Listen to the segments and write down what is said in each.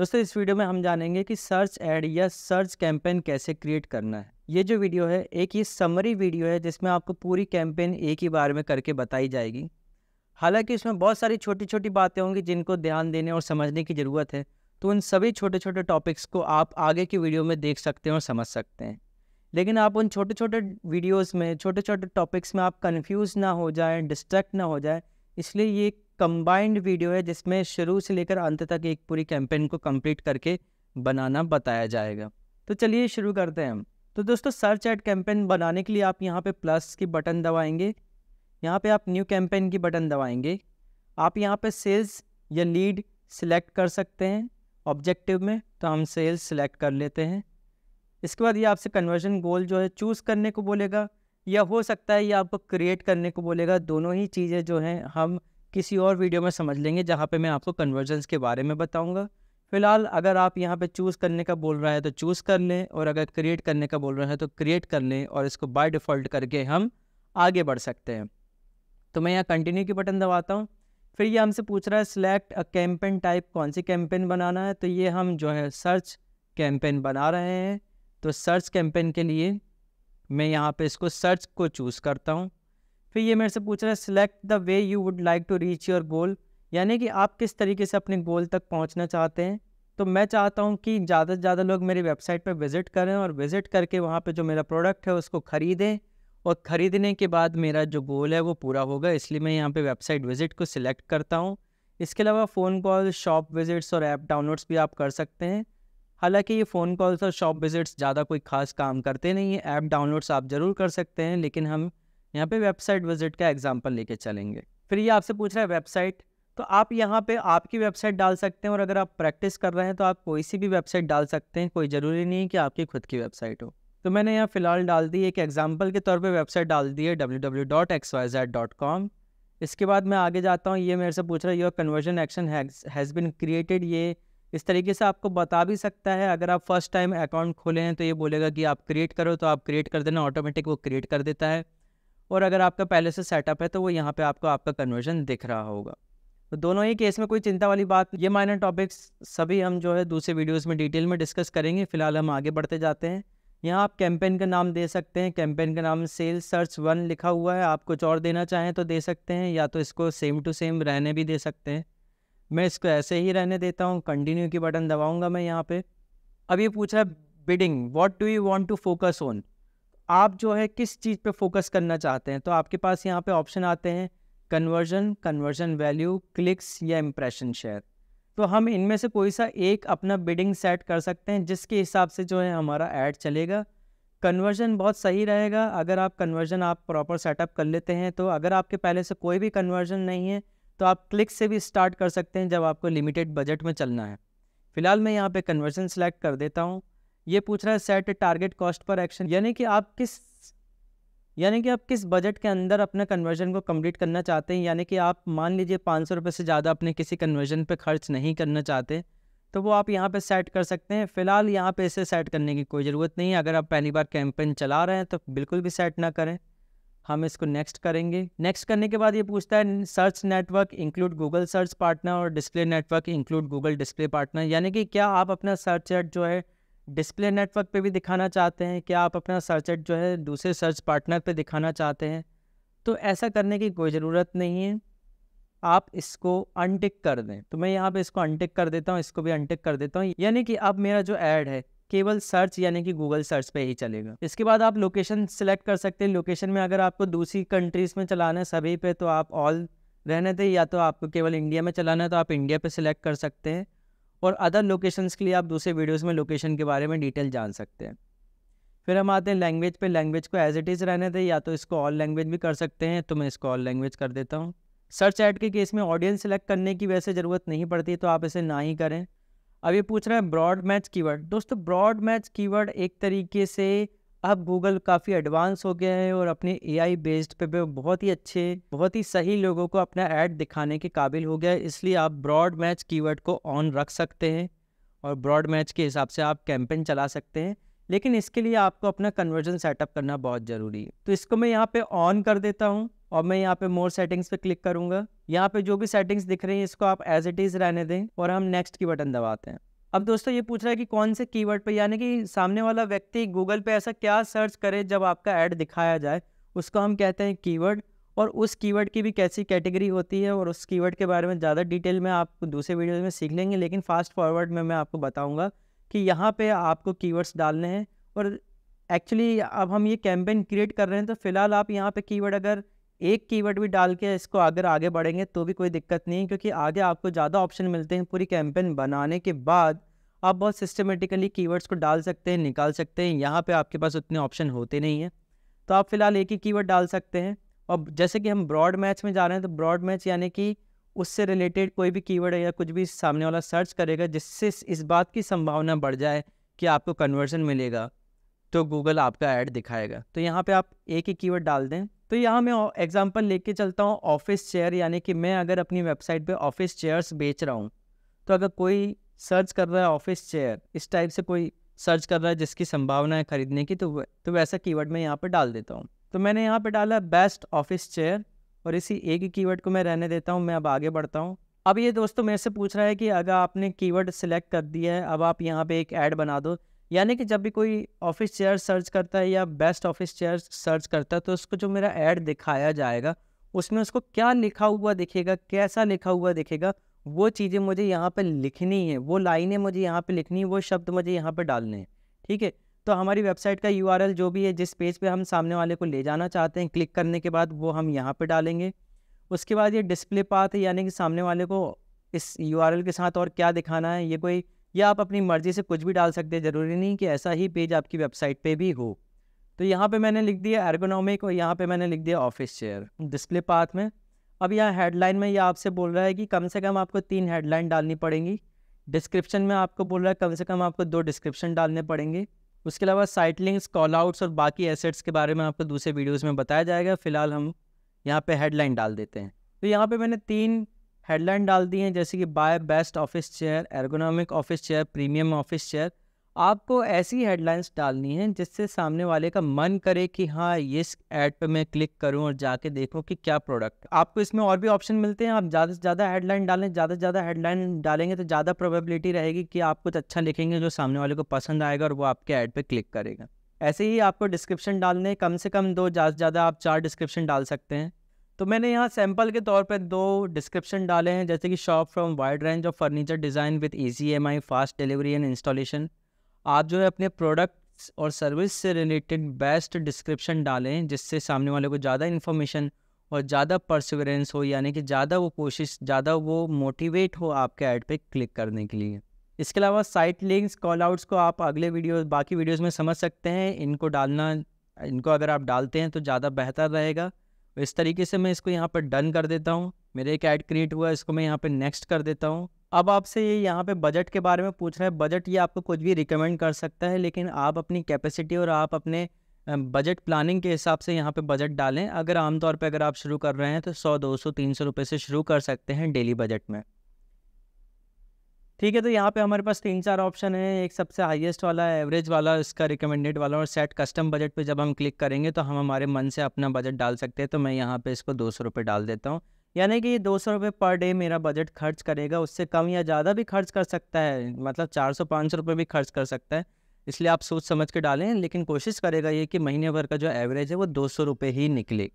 दोस्तों इस वीडियो में हम जानेंगे कि सर्च एड या सर्च कैंपेन कैसे क्रिएट करना है ये जो वीडियो है एक ये समरी वीडियो है जिसमें आपको पूरी कैंपेन एक ही बार में करके बताई जाएगी हालांकि इसमें बहुत सारी छोटी छोटी बातें होंगी जिनको ध्यान देने और समझने की ज़रूरत है तो उन सभी छोटे छोटे टॉपिक्स को आप आगे की वीडियो में देख सकते हैं और समझ सकते हैं लेकिन आप उन छोटे छोटे वीडियोस में छोटे छोटे टॉपिक्स में आप कंफ्यूज ना हो जाए डिस्ट्रैक्ट ना हो जाए इसलिए ये कंबाइंड वीडियो है जिसमें शुरू से लेकर अंत तक एक पूरी कैंपेन को कंप्लीट करके बनाना बताया जाएगा तो चलिए शुरू करते हैं हम तो दोस्तों सर्च एड कैंपेन बनाने के लिए आप यहाँ पे प्लस की बटन दबाएंगे यहाँ पे आप न्यू कैंपेन की बटन दबाएंगे आप यहाँ पे सेल्स या लीड सिलेक्ट कर सकते हैं ऑब्जेक्टिव में तो हम सेल्स सिलेक्ट कर लेते हैं इसके बाद ये आपसे कन्वर्जन गोल जो है चूज़ करने को बोलेगा या हो सकता है ये आपको क्रिएट करने को बोलेगा दोनों ही चीज़ें जो हैं हम किसी और वीडियो में समझ लेंगे जहाँ पे मैं आपको कन्वर्जेंस के बारे में बताऊँगा फिलहाल अगर आप यहाँ पे चूज़ करने का बोल रहा है तो चूज़ कर लें और अगर क्रिएट करने का बोल रहा है तो क्रिएट कर लें और इसको बाय डिफ़ॉल्ट करके हम आगे बढ़ सकते हैं तो मैं यहाँ कंटिन्यू की बटन दबाता हूँ फिर ये हमसे पूछ रहा है सिलेक्ट अ कैंपेन टाइप कौन सी कैंपेन बनाना है तो ये हम जो है सर्च कैंपेन बना रहे हैं तो सर्च कैंपेन के लिए मैं यहाँ पे इसको सर्च को चूज़ करता हूँ फिर ये मेरे से पूछ रहा है select the way you would like to reach your goal यानी कि आप किस तरीके से अपने गोल तक पहुंचना चाहते हैं तो मैं चाहता हूं कि ज़्यादा से ज़्यादा लोग मेरी वेबसाइट पर विज़िट करें और विज़िट करके वहाँ पर जो मेरा प्रोडक्ट है उसको ख़रीदें और ख़रीदने के बाद मेरा जो गोल है वो पूरा होगा इसलिए मैं यहाँ पर वेबसाइट विज़िट को सिलेक्ट करता हूँ इसके अलावा फ़ोन कॉल शॉप विज़िट्स और ऐप डाउनलोड्स भी आप कर सकते हैं हालांकि ये फ़ोन कॉल्स और शॉप विज़िट्स ज़्यादा कोई ख़ास काम करते नहीं है ऐप डाउनलोड्स आप ज़रूर कर सकते हैं लेकिन हम यहाँ पे वेबसाइट विजिट का एग्जाम्पल लेके चलेंगे फिर ये आपसे पूछ रहा है वेबसाइट तो आप यहाँ पे आपकी वेबसाइट डाल सकते हैं और अगर आप प्रैक्टिस कर रहे हैं तो आप कोई सी भी वेबसाइट डाल सकते हैं कोई ज़रूरी नहीं है कि आपकी खुद की वेबसाइट हो तो मैंने यहाँ फ़िलहाल डाल दी एक एग्जाम्पल के तौर पे वेबसाइट डाल दी है डब्ल्यू इसके बाद मैं आगे जाता हूँ ये मेरे से पूछ रहा है your conversion action has been created ये इस तरीके से आपको बता भी सकता है अगर आप फर्स्ट टाइम अकाउंट खोले हैं तो ये बोलेगा कि आप क्रिएट करो तो आप क्रिएट कर देना ऑटोमेटिक वो क्रिएट कर देता है और अगर आपका पहले से सेटअप है तो वो यहाँ पे आपको आपका कन्वर्जन दिख रहा होगा तो दोनों ही केस में कोई चिंता वाली बात ये माइनर टॉपिक्स सभी हम जो है दूसरे वीडियोस में डिटेल में डिस्कस करेंगे फिलहाल हम आगे बढ़ते जाते हैं यहाँ आप कैंपेन का नाम दे सकते हैं कैंपेन का नाम सेल सर्च वन लिखा हुआ है आप कुछ और देना चाहें तो दे सकते हैं या तो इसको सेम टू सेम रहने भी दे सकते हैं मैं इसको ऐसे ही रहने देता हूँ कंटिन्यू की बटन दबाऊँगा मैं यहाँ पर अब ये पूछा है bidding what do you want to focus on आप जो है किस चीज़ पे फोकस करना चाहते हैं तो आपके पास यहाँ पे ऑप्शन आते हैं कन्वर्जन कन्वर्जन वैल्यू क्लिक्स या इम्प्रेशन शेयर तो हम इनमें से कोई सा एक अपना बिडिंग सेट कर सकते हैं जिसके हिसाब से जो है हमारा ऐड चलेगा कन्वर्जन बहुत सही रहेगा अगर आप कन्वर्जन आप प्रॉपर सेटअप कर लेते हैं तो अगर आपके पहले से कोई भी कन्वर्जन नहीं है तो आप क्लिक से भी स्टार्ट कर सकते हैं जब आपको लिमिटेड बजट में चलना है फ़िलहाल मैं यहाँ पे कन्वर्जन सेलेक्ट कर देता हूँ ये पूछ रहा है set target cost per action यानी कि आप किस यानी कि आप किस बजट के अंदर अपने कन्वर्जन को कंप्लीट करना चाहते हैं यानी कि आप मान लीजिए पाँच सौ रुपये से ज़्यादा अपने किसी कन्वर्जन पे खर्च नहीं करना चाहते तो वो आप यहाँ पे सेट कर सकते हैं फ़िलहाल यहाँ पे इसे सेट करने की कोई ज़रूरत नहीं है अगर आप पहली बार कैंपेन चला रहे हैं तो बिल्कुल भी सेट ना करें हम इसको नेक्स्ट करेंगे नेक्स्ट करने के बाद ये पूछता है search network include Google search partner और display network include Google display partner यानी कि क्या आप अपना सर्च एड जो है डिस्प्ले नेटवर्क पे भी दिखाना चाहते हैं क्या आप अपना सर्च एड जो है दूसरे सर्च पार्टनर पे दिखाना चाहते हैं तो ऐसा करने की कोई ज़रूरत नहीं है आप इसको अनटिक कर दें तो मैं यहाँ पे इसको अनटिक कर देता हूँ इसको भी अनटिक कर देता हूँ यानी कि अब मेरा जो ऐड है केवल सर्च यानी कि गूगल सर्च पे ही चलेगा इसके बाद आप लोकेशन सिलेक्ट कर सकते हैं लोकेशन में अगर आपको दूसरी कंट्रीज़ में चलाना है सभी पे तो आप ऑल रहने दें या तो आपको केवल इंडिया में चलाना है तो आप इंडिया पे सिलेक्ट कर सकते हैं और अदर लोकेशंस के लिए आप दूसरे वीडियोस में लोकेशन के बारे में डिटेल जान सकते हैं फिर हम आते हैं लैंग्वेज पे लैंग्वेज को एज इट इज़ रहने दें या तो इसको ऑल लैंग्वेज भी कर सकते हैं तो मैं इसको ऑल लैंग्वेज कर देता हूँ सर्च ऐड के केस में ऑडियंस सेलेक्ट करने की वैसे ज़रूरत नहीं पड़ती तो आप इसे ना ही करें अब ये पूछ रहे हैं ब्रॉड मैच कीवर्ड दोस्तों ब्रॉड मैच कीवर्ड एक तरीके से अब गूगल काफ़ी एडवांस हो गया है और अपने एआई बेस्ड पे बहुत ही अच्छे बहुत ही सही लोगों को अपना ऐड दिखाने के काबिल हो गया है इसलिए आप ब्रॉड मैच कीवर्ड को ऑन रख सकते हैं और ब्रॉड मैच के हिसाब से आप कैंपेन चला सकते हैं लेकिन इसके लिए आपको अपना कन्वर्जन सेटअप करना बहुत ज़रूरी है तो इसको मैं यहाँ पे ऑन कर देता हूँ और मैं यहाँ पे मोर सेटिंग्स पे क्लिक करूँगा यहाँ पे जो भी सेटिंग्स दिख रही हैं इसको आप एज इट इज़ रहने दें और हम नेक्स्ट की बटन दबाते हैं अब दोस्तों ये पूछ रहा है कि कौन से कीवर्ड पे यानी कि सामने वाला व्यक्ति गूगल पे ऐसा क्या सर्च करे जब आपका ऐड दिखाया जाए उसको हम कहते हैं कीवर्ड और उस कीवर्ड की भी कैसी कैटेगरी होती है और उस कीवर्ड के बारे में ज़्यादा डिटेल में आप दूसरे वीडियोज़ में सीख लेंगे लेकिन फास्ट फॉरवर्ड में मैं आपको बताऊँगा कि यहाँ पर आपको कीवर्ड्स डालने हैं और एक्चुअली अब हम ये कैंपेन क्रिएट कर रहे हैं तो फिलहाल आप यहाँ पर कीवर्ड अगर एक कीवर्ड भी डाल के इसको अगर आगे बढ़ेंगे तो भी कोई दिक्कत नहीं क्योंकि आगे आपको ज़्यादा ऑप्शन मिलते हैं पूरी कैंपेन बनाने के बाद आप बहुत सिस्टमेटिकली कीवर्ड्स को डाल सकते हैं निकाल सकते हैं यहाँ पे आपके पास उतने ऑप्शन होते नहीं हैं तो आप फिलहाल एक ही कीवर्ड डाल सकते हैं और जैसे कि हम ब्रॉड मैच में जा रहे हैं तो ब्रॉड मैच यानी कि उससे रिलेटेड कोई भी कीवर्ड या कुछ भी सामने वाला सर्च करेगा जिससे इस बात की संभावना बढ़ जाए कि आपको कन्वर्जन मिलेगा तो गूगल आपका ऐड दिखाएगा तो यहाँ पर आप एक ही कीवर्ड डाल दें तो यहाँ मैं एग्जांपल लेके चलता हूँ ऑफिस चेयर यानी कि मैं अगर अपनी वेबसाइट पे ऑफिस चेयर्स बेच रहा हूँ तो अगर कोई सर्च कर रहा है ऑफिस चेयर इस टाइप से कोई सर्च कर रहा है जिसकी संभावना है खरीदने की तो तो वैसा कीवर्ड मैं यहाँ पर डाल देता हूँ तो मैंने यहाँ पर डाला बेस्ट ऑफिस चेयर और इसी एक ही कीवर्ड को मैं रहने देता हूँ मैं अब आगे बढ़ता हूँ अब ये दोस्तों मेरे से पूछ रहा है कि अगर आपने कीवर्ड सेलेक्ट कर दिया है अब आप यहाँ पे एक ऐड बना दो यानी कि जब भी कोई ऑफिस चेयर सर्च करता है या बेस्ट ऑफिस चेयर सर्च करता है तो उसको जो मेरा ऐड दिखाया जाएगा उसमें उसको क्या लिखा हुआ दिखेगा कैसा लिखा हुआ दिखेगा वो चीज़ें मुझे यहाँ पर लिखनी है वो लाइनें मुझे यहाँ पर लिखनी है वो शब्द मुझे यहाँ पर डालने हैं ठीक है तो हमारी वेबसाइट का यू जो भी है जिस पेज पे हम सामने वाले को ले जाना चाहते हैं क्लिक करने के बाद वो हम यहाँ पे डालेंगे उसके बाद ये डिस्प्ले पाथ यानी कि सामने वाले को इस यू के साथ और क्या दिखाना है ये कोई या आप अपनी मर्ज़ी से कुछ भी डाल सकते हैं ज़रूरी नहीं कि ऐसा ही पेज आपकी वेबसाइट पे भी हो तो यहाँ पे मैंने लिख दिया एर्गोनॉमिक और यहाँ पे मैंने लिख दिया ऑफिस चेयर डिस्प्ले पाथ में अब यहाँ हेडलाइन में यह आपसे बोल रहा है कि कम से कम आपको तीन हेडलाइन डालनी पड़ेंगी डिस्क्रिप्शन में आपको बोल रहा है कम से कम आपको दो डिस्क्रिप्शन डालने पड़ेंगे उसके अलावा साइट लिंक्स कॉल आउट्स और बाकी एसेट्स के बारे में आपको दूसरे वीडियोज़ में बताया जाएगा फिलहाल हम यहाँ पर हेडलाइन डाल देते हैं तो यहाँ पर मैंने तीन हेडलाइन डाल दी हैं जैसे कि buy best office chair ergonomic office chair premium office chair आपको ऐसी हेडलाइंस डालनी है जिससे सामने वाले का मन करे कि हाँ ये ऐड पे मैं क्लिक करूँ और जाके देखूँ कि क्या प्रोडक्ट आपको इसमें और भी ऑप्शन मिलते हैं आप ज़्यादा से ज़्यादा हेडलाइन डालें ज़्यादा से ज़्यादा हेडलाइन डालेंगे तो ज़्यादा प्रोबेबिलिटी रहेगी कि आप कुछ अच्छा लिखेंगे जो सामने वाले को पसंद आएगा और वो आपके ऐड पर क्लिक करेगा ऐसे ही आपको डिस्क्रिप्शन डालने कम से कम दो ज़्यादा से ज़्यादा आप चार डिस्क्रिप्शन डाल सकते हैं तो मैंने यहाँ सैम्पल के तौर पर दो डिस्क्रिप्शन डाले हैं जैसे कि shop from wide range of furniture design with easy M I fast delivery and installation आप जो है अपने प्रोडक्ट्स और सर्विस से रिलेटेड बेस्ट डिस्क्रिप्शन डालें जिससे सामने वाले को ज़्यादा इन्फॉर्मेशन और ज़्यादा परसिवरेंस हो यानी कि ज़्यादा वो कोशिश ज़्यादा वो मोटिवेट हो आपके ऐड पे क्लिक करने के लिए इसके अलावा साइट लिंक्स कॉल आउट्स को आप अगले वीडियो बाकी वीडियोस में समझ सकते हैं इनको डालना इनको अगर आप डालते हैं तो ज़्यादा बेहतर रहेगा तो इस तरीके से मैं इसको यहाँ पर डन कर देता हूँ मेरे एक ऐड क्रिएट हुआ इसको मैं यहाँ पे नेक्स्ट कर देता हूँ अब आपसे ये यहाँ पे बजट के बारे में पूछ रहा है बजट ये आपको कुछ भी रिकमेंड कर सकता है लेकिन आप अपनी कैपेसिटी और आप अपने बजट प्लानिंग के हिसाब से यहाँ पे बजट डालें अगर आमतौर पे अगर आप शुरू कर रहे हैं तो सौ दो सौ तीन सौ रुपये से शुरू कर सकते हैं डेली बजट में ठीक है तो यहाँ पे हमारे पास तीन चार ऑप्शन है एक सबसे हाईएस्ट वाला है एवरेज वाला इसका रिकमेंडेड वाला और सेट कस्टम बजट पे जब हम क्लिक करेंगे तो हम हमारे मन से अपना बजट डाल सकते हैं तो मैं यहाँ पे इसको दो सौ रुपये डाल देता हूँ यानी कि दो सौ रुपये पर डे मेरा बजट खर्च करेगा उससे कम या ज़्यादा भी खर्च कर सकता है मतलब चार सौ पाँच सौ रुपये भी खर्च कर सकता है इसलिए आप सोच समझ के डालें लेकिन कोशिश करेगा ये कि महीने भर का जो एवरेज है वो दो सौ रुपये ही निकले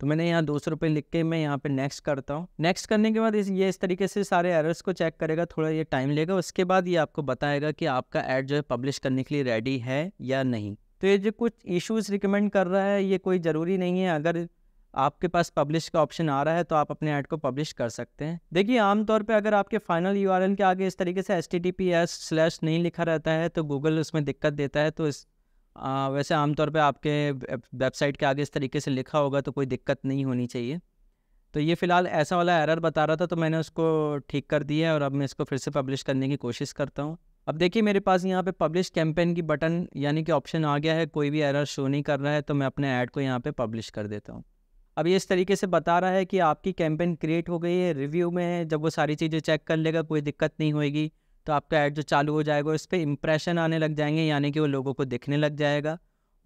तो मैंने यहाँ दो सौ रुपये लिख के मैं यहाँ पे नेक्स्ट करता हूँ नेक्स्ट करने के बाद इस ये इस तरीके से सारे एरर्स को चेक करेगा थोड़ा ये टाइम लेगा उसके बाद ये आपको बताएगा कि आपका एड जो है पब्लिश करने के लिए रेडी है या नहीं तो ये जो कुछ इश्यूज रिकमेंड कर रहा है ये कोई ज़रूरी नहीं है अगर आपके पास पब्लिश का ऑप्शन आ रहा है तो आप अपने ऐड को पब्लिश कर सकते हैं देखिए आमतौर पर अगर आपके फाइनल यू के आगे इस तरीके से एस नहीं लिखा रहता है तो गूगल उसमें दिक्कत देता है तो इस आ, वैसे आमतौर पे आपके वेबसाइट के आगे इस तरीके से लिखा होगा तो कोई दिक्कत नहीं होनी चाहिए तो ये फ़िलहाल ऐसा वाला एरर बता रहा था तो मैंने उसको ठीक कर दिया है और अब मैं इसको फिर से पब्लिश करने की कोशिश करता हूँ अब देखिए मेरे पास यहाँ पे पब्लिश कैंपेन की बटन यानी कि ऑप्शन आ गया है कोई भी एरर शो नहीं कर रहा है तो मैं अपने ऐड को यहाँ पर पब्लिश कर देता हूँ अब ये इस तरीके से बता रहा है कि आपकी कैंपेन क्रिएट हो गई है रिव्यू में है जब वो सारी चीज़ें चेक कर लेगा कोई दिक्कत नहीं होगी तो आपका ऐड जो चालू हो जाएगा उस पर इम्प्रेशन आने लग जाएंगे यानी कि वो लोगों को दिखने लग जाएगा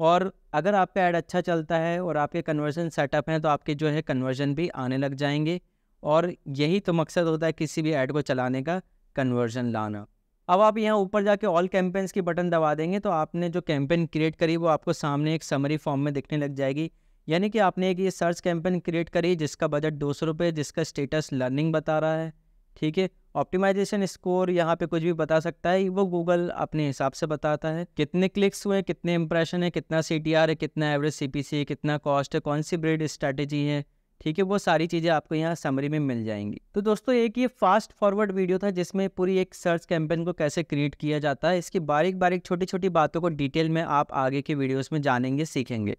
और अगर आपका ऐड अच्छा चलता है और आपके कन्वर्जन सेटअप हैं तो आपके जो है कन्वर्जन भी आने लग जाएंगे और यही तो मकसद होता है किसी भी ऐड को चलाने का कन्वर्जन लाना अब आप यहाँ ऊपर जाके ऑल कैंपेन्स की बटन दबा देंगे तो आपने जो कैंपेन क्रिएट करी वो आपको सामने एक समरी फॉर्म में दिखने लग जाएगी यानी कि आपने एक ये सर्च कैंपेन क्रिएट करी जिसका बजट दो सौ जिसका स्टेटस लर्निंग बता रहा है ठीक है ऑप्टिमाइजेशन स्कोर यहाँ पे कुछ भी बता सकता है वो गूगल अपने हिसाब से बताता है कितने क्लिक्स हुए कितने इंप्रेशन है कितना सी है कितना एवरेज सी है कितना कॉस्ट है कौन सी ब्रेड स्ट्रैटेजी है ठीक है वो सारी चीज़ें आपको यहाँ समरी में मिल जाएंगी तो दोस्तों एक ये फास्ट फॉरवर्ड वीडियो था जिसमें पूरी एक सर्च कैंपेन को कैसे क्रिएट किया जाता है इसकी बारीक बारीक छोटी छोटी बातों को डिटेल में आप आगे के वीडियोस में जानेंगे सीखेंगे